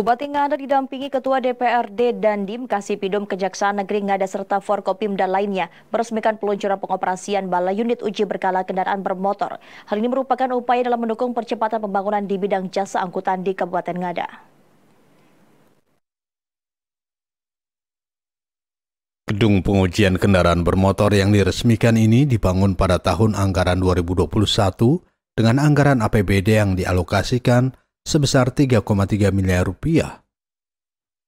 Bupati Ngada didampingi Ketua DPRD Dandim Kasipidum Kejaksaan Negeri Ngada serta Forkopim dan lainnya meresmikan peluncuran pengoperasian bala unit uji berkala kendaraan bermotor. Hal ini merupakan upaya dalam mendukung percepatan pembangunan di bidang jasa angkutan di Kabupaten Ngada. Gedung pengujian kendaraan bermotor yang diresmikan ini dibangun pada tahun anggaran 2021 dengan anggaran APBD yang dialokasikan sebesar 3,3 miliar rupiah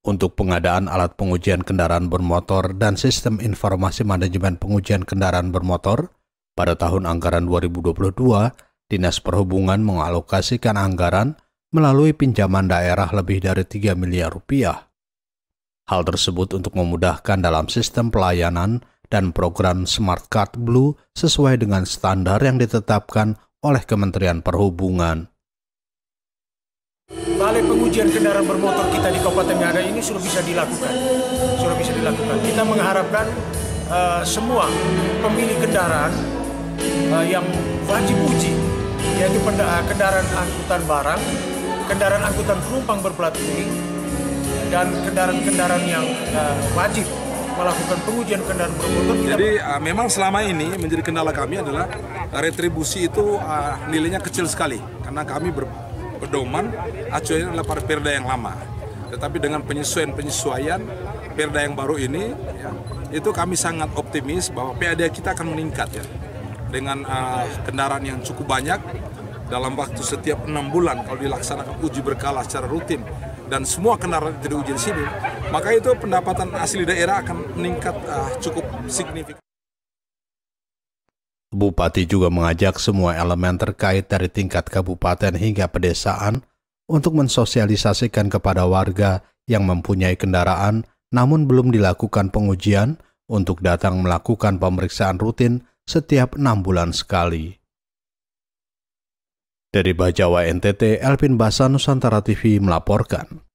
untuk pengadaan alat pengujian kendaraan bermotor dan sistem informasi manajemen pengujian kendaraan bermotor pada tahun anggaran 2022, Dinas Perhubungan mengalokasikan anggaran melalui pinjaman daerah lebih dari 3 miliar rupiah. Hal tersebut untuk memudahkan dalam sistem pelayanan dan program Smart Card Blue sesuai dengan standar yang ditetapkan oleh Kementerian Perhubungan balai pengujian kendaraan bermotor kita di Kabupaten Ngada ini sudah bisa dilakukan. Sudah bisa dilakukan. Kita mengharapkan uh, semua pemilik kendaraan uh, yang wajib uji, yaitu eh, kendaraan angkutan barang, kendaraan angkutan penumpang berplat kuning, dan kendaraan-kendaraan yang uh, wajib melakukan pengujian kendaraan bermotor. Jadi uh, memang selama ini menjadi kendala kami adalah retribusi itu uh, nilainya kecil sekali karena kami ber pedoman acuannya adalah pada perda yang lama. Tetapi dengan penyesuaian-penyesuaian perda yang baru ini, ya, itu kami sangat optimis bahwa PAD kita akan meningkat ya dengan uh, kendaraan yang cukup banyak dalam waktu setiap enam bulan kalau dilaksanakan uji berkala secara rutin dan semua kendaraan jadi uji di sini, maka itu pendapatan asli daerah akan meningkat uh, cukup signifikan. Bupati juga mengajak semua elemen terkait dari tingkat kabupaten hingga pedesaan untuk mensosialisasikan kepada warga yang mempunyai kendaraan namun belum dilakukan pengujian untuk datang melakukan pemeriksaan rutin setiap enam bulan sekali. Dari Bajawa NTT, Elvin Basan Nusantara TV melaporkan.